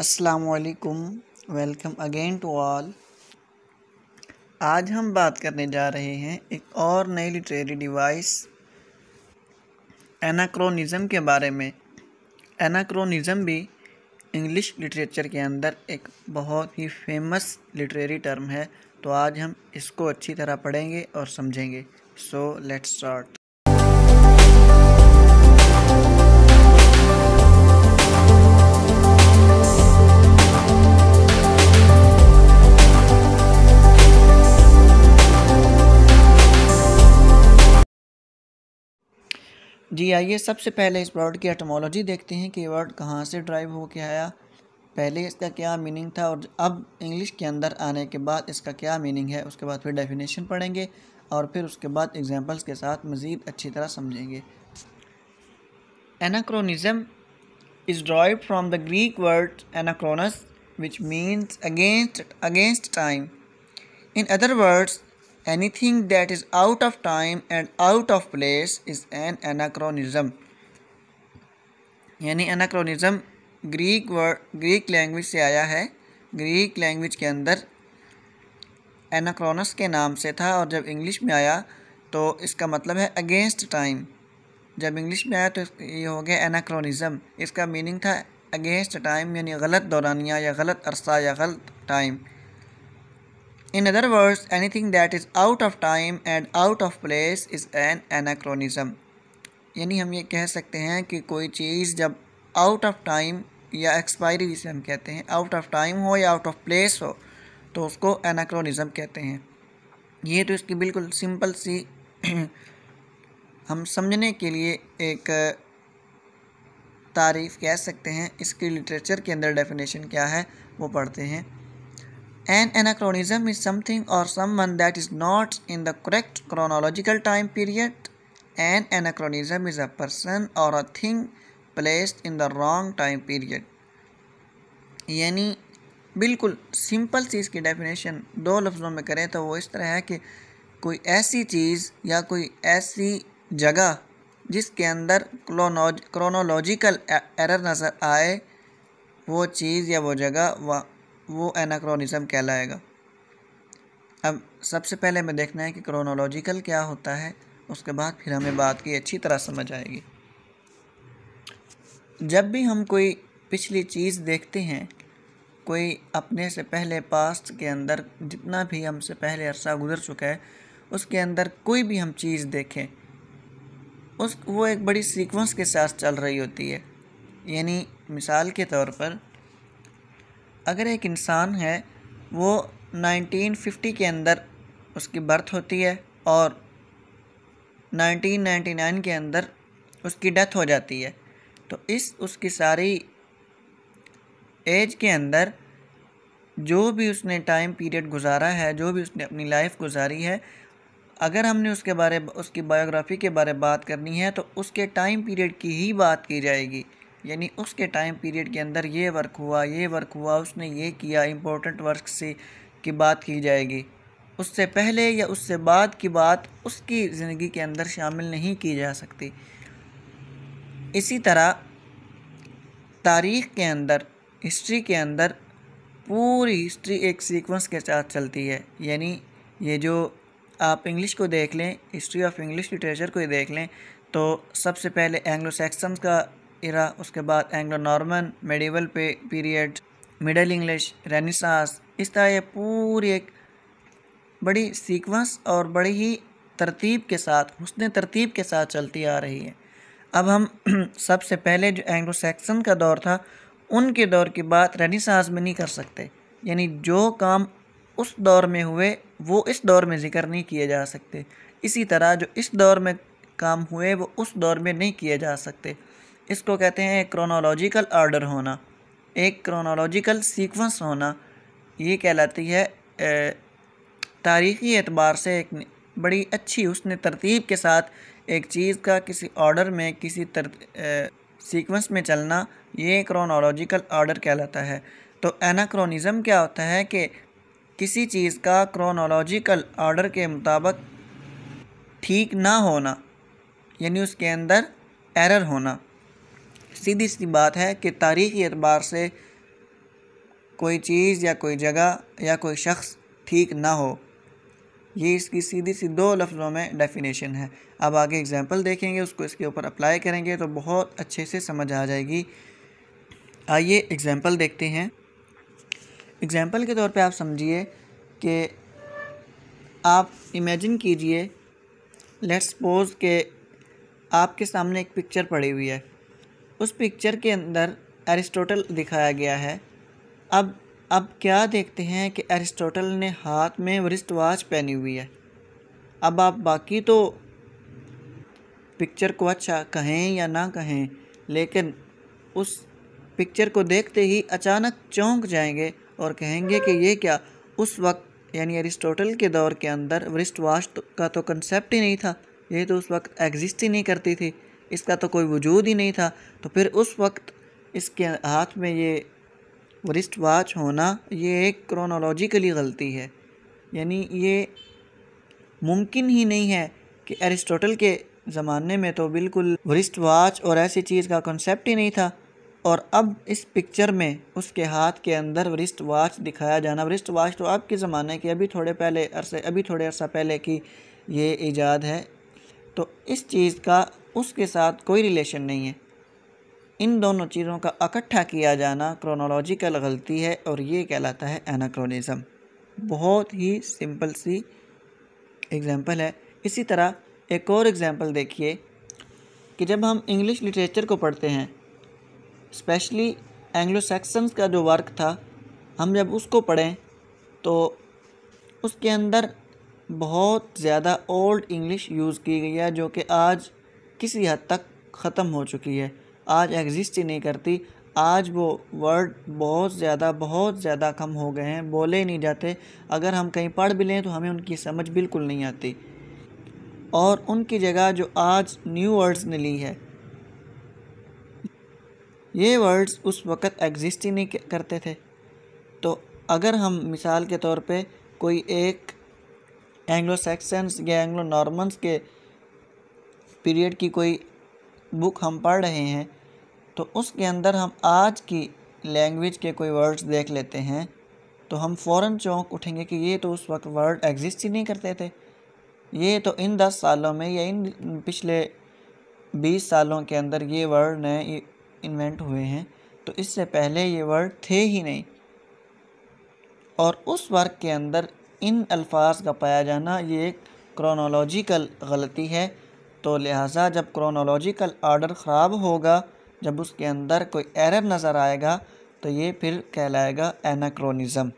असलकुम welcome again to all आज हम बात करने जा रहे हैं एक और नई लिटरेरी डिवाइस एनाक्रोनिज़म के बारे में एनाक्रोनिज़म भी इंग्लिश लिटरेचर के अंदर एक बहुत ही फेमस लिटरेरी टर्म है तो आज हम इसको अच्छी तरह पढ़ेंगे और समझेंगे सो लेट्स स्टार्ट जी आइए सबसे पहले इस वर्ड की एटमोलॉजी देखते हैं कि वर्ड कहाँ से ड्राइव हो के आया पहले इसका क्या मीनिंग था और अब इंग्लिश के अंदर आने के बाद इसका क्या मीनिंग है उसके बाद फिर डेफिनेशन पढ़ेंगे और फिर उसके बाद एग्जांपल्स के साथ मज़ीद अच्छी तरह समझेंगे anachronism is drive from the Greek word anachronous which means against against time in other words thing that is out of time and out of place is an anachronism यानी anachronism Greek word Greek language से आया है Greek language के अंदर एनाक्रोनस के नाम से था और जब इंग्लिश में आया तो इसका मतलब है अगेंस्ट टाइम जब इंग्लिश में आया तो ये हो गया एनाक्रोनिज़म इसका मीनिंग था अगेंस्ट टाइम यानी गलत दौरानिया या गलत अरसा या गलत time In other words, anything that is out of time and out of place is an anachronism. यानी हम ये कह सकते हैं कि कोई चीज़ जब आउट ऑफ टाइम या एक्सपायरी जिसे हम कहते हैं आउट ऑफ टाइम हो या आउट ऑफ प्लेस हो तो उसको एनाक्रोनिज़म कहते हैं ये तो इसकी बिल्कुल सिंपल सी हम समझने के लिए एक तारीफ़ कह सकते हैं इसकी लिटरेचर के अंदर डेफिनेशन क्या है वो पढ़ते हैं An anachronism is something or someone that is not in the correct chronological time period. An anachronism is a person or a thing placed in the wrong time period. यानी बिल्कुल simple सी इसकी definition दो लफ्ज़ों में करें तो वो इस तरह है कि कोई ऐसी चीज़ या कोई ऐसी जगह जिसके अंदर क्रोनोज क्रोनोलॉजिकल एरर नज़र आए वो चीज़ या वो जगह वह वो एनाक्रोनिज़म कहलाएगा अब सबसे पहले हमें देखना है कि क्रोनोलॉजिकल क्या होता है उसके बाद फिर हमें बात की अच्छी तरह समझ आएगी जब भी हम कोई पिछली चीज़ देखते हैं कोई अपने से पहले पास्ट के अंदर जितना भी हमसे पहले अरसा गुजर चुका है उसके अंदर कोई भी हम चीज़ देखें उस वो एक बड़ी सीक्वेंस के साथ चल रही होती है यानी मिसाल के तौर पर अगर एक इंसान है वो 1950 के अंदर उसकी बर्थ होती है और 1999 के अंदर उसकी डेथ हो जाती है तो इस उसकी सारी एज के अंदर जो भी उसने टाइम पीरियड गुजारा है जो भी उसने अपनी लाइफ गुजारी है अगर हमने उसके बारे उसकी बायोग्राफ़ी के बारे बात करनी है तो उसके टाइम पीरियड की ही बात की जाएगी यानी उसके टाइम पीरियड के अंदर ये वर्क हुआ ये वर्क हुआ उसने ये किया इम्पोर्टेंट वर्क से की बात की जाएगी उससे पहले या उससे बाद की बात उसकी ज़िंदगी के अंदर शामिल नहीं की जा सकती इसी तरह तारीख़ के अंदर हिस्ट्री के अंदर पूरी हिस्ट्री एक सीक्वेंस के साथ चलती है यानी ये जो आप इंग्लिश को देख लें हिस्ट्री ऑफ इंग्लिश लिटरेचर को देख लें तो सबसे पहले एंग्लो सैक्सम का इरा उसके बाद एंग्लो नॉर्मन मेडिवल पे पीरियड मिडल इंग्लिश रेनिसास इस तरह ये पूरी एक बड़ी सीक्वेंस और बड़ी ही तरतीब के साथ उसने तरतीब के साथ चलती आ रही है अब हम सबसे पहले जो एंग्लो सैक्सन का दौर था उनके दौर की बात रेनिसास में नहीं कर सकते यानी जो काम उस दौर में हुए वो इस दौर में ज़िक्र नहीं किए जा सकते इसी तरह जो इस दौर में काम हुए वो उस दौर में नहीं किए जा सकते इसको कहते हैं एक क्रोनोलॉजिकल ऑर्डर होना एक क्रोनोलॉजिकल सीक्वेंस होना ये कहलाती है तारीख़ी एतबार से एक बड़ी अच्छी उसने तरतीब के साथ एक चीज़ का किसी ऑर्डर में किसी तर सीक्वेंस में चलना ये क्रोनोलॉजिकल ऑर्डर कहलाता है तो एनाक्रोनिज़म क्या होता है कि किसी चीज़ का क्रोनोलॉजिकल ऑर्डर के मुताबिक ठीक ना होना यानी उसके अंदर एरर होना सीधी सी बात है कि तारीख़ी एतबार से कोई चीज़ या कोई जगह या कोई शख्स ठीक ना हो ये इसकी सीधी सी दो लफ्ज़ों में डेफिनेशन है अब आगे एग्जांपल देखेंगे उसको इसके ऊपर अप्लाई करेंगे तो बहुत अच्छे से समझ आ जाएगी आइए एग्जांपल देखते हैं एग्जांपल के तौर पे आप समझिए कि आप इमेजिन कीजिए लेट्स सपोज के आपके सामने एक पिक्चर पड़ी हुई है उस पिक्चर के अंदर एरिस्टोटल दिखाया गया है अब अब क्या देखते हैं कि एरिस्टोटल ने हाथ में वरिष्ठ वाच पहनी हुई है अब आप बाकी तो पिक्चर को अच्छा कहें या ना कहें लेकिन उस पिक्चर को देखते ही अचानक चौंक जाएंगे और कहेंगे कि ये क्या उस वक्त यानी एरिस्टोटल के दौर के अंदर वरिस्ट वाच तो, का तो कंसेप्ट ही नहीं था ये तो उस वक्त एग्जिस्ट ही नहीं करती थी इसका तो कोई वजूद ही नहीं था तो फिर उस वक्त इसके हाथ में ये वरिष्ट वॉच होना ये एक क्रोनोलॉजिकली गलती है यानी ये मुमकिन ही नहीं है कि एरिस्टोटल के ज़माने में तो बिल्कुल वरिष्ट वॉच और ऐसी चीज़ का कॉन्सेप्ट ही नहीं था और अब इस पिक्चर में उसके हाथ के अंदर वरिस्ट वॉच दिखाया जाना रिस्ट वाच तो अब के ज़माने की अभी थोड़े पहले अरसे अभी थोड़े अरसा पहले की ये ईजाद है तो इस चीज़ का उसके साथ कोई रिलेशन नहीं है इन दोनों चीज़ों का इकट्ठा किया जाना क्रोनोलॉजिकल गलती है और ये कहलाता है एनाक्रोनिज़म बहुत ही सिंपल सी एग्जांपल है इसी तरह एक और एग्ज़ाम्पल देखिए कि जब हम इंग्लिश लिटरेचर को पढ़ते हैं स्पेशली एंग्लो सैक्सन्स का जो वर्क था हम जब उसको पढ़ें तो उसके अंदर बहुत ज़्यादा ओल्ड इंग्लिश यूज़ की गई है जो कि आज किसी हद तक ख़त्म हो चुकी है आज एग्जिस्ट ही नहीं करती आज वो वर्ड बहुत ज़्यादा बहुत ज़्यादा कम हो गए हैं बोले नहीं जाते अगर हम कहीं पढ़ भी लें तो हमें उनकी समझ बिल्कुल नहीं आती और उनकी जगह जो आज न्यू वर्ड्स ने ली है ये वर्ड्स उस वक़्त एग्जिस्ट ही नहीं करते थे तो अगर हम मिसाल के तौर पे कोई एक एंग्लो सैक्सन्स या एंग्लो नॉर्मन्स के पीरियड की कोई बुक हम पढ़ रहे हैं तो उसके अंदर हम आज की लैंग्वेज के कोई वर्ड्स देख लेते हैं तो हम फ़ौर चौंक उठेंगे कि ये तो उस वक्त वर्ड एग्जिस्ट ही नहीं करते थे ये तो इन दस सालों में या इन पिछले बीस सालों के अंदर ये वर्ड नए इन्वेंट हुए हैं तो इससे पहले ये वर्ड थे ही नहीं और उस वर्ग के अंदर इन अल्फाज का पाया जाना ये एक क्रोनोलॉजिकल गलती है तो लिहाजा जब क्रोनोलॉजिकल आर्डर ख़राब होगा जब उसके अंदर कोई एरर नज़र आएगा तो ये फिर कहलाएगा एनाक्रोनिज़म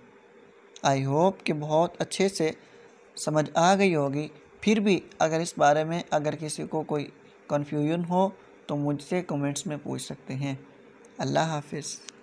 आई होप कि बहुत अच्छे से समझ आ गई होगी फिर भी अगर इस बारे में अगर किसी को कोई कन्फ्यूजन हो तो मुझसे कमेंट्स में पूछ सकते हैं अल्लाह हाफिज़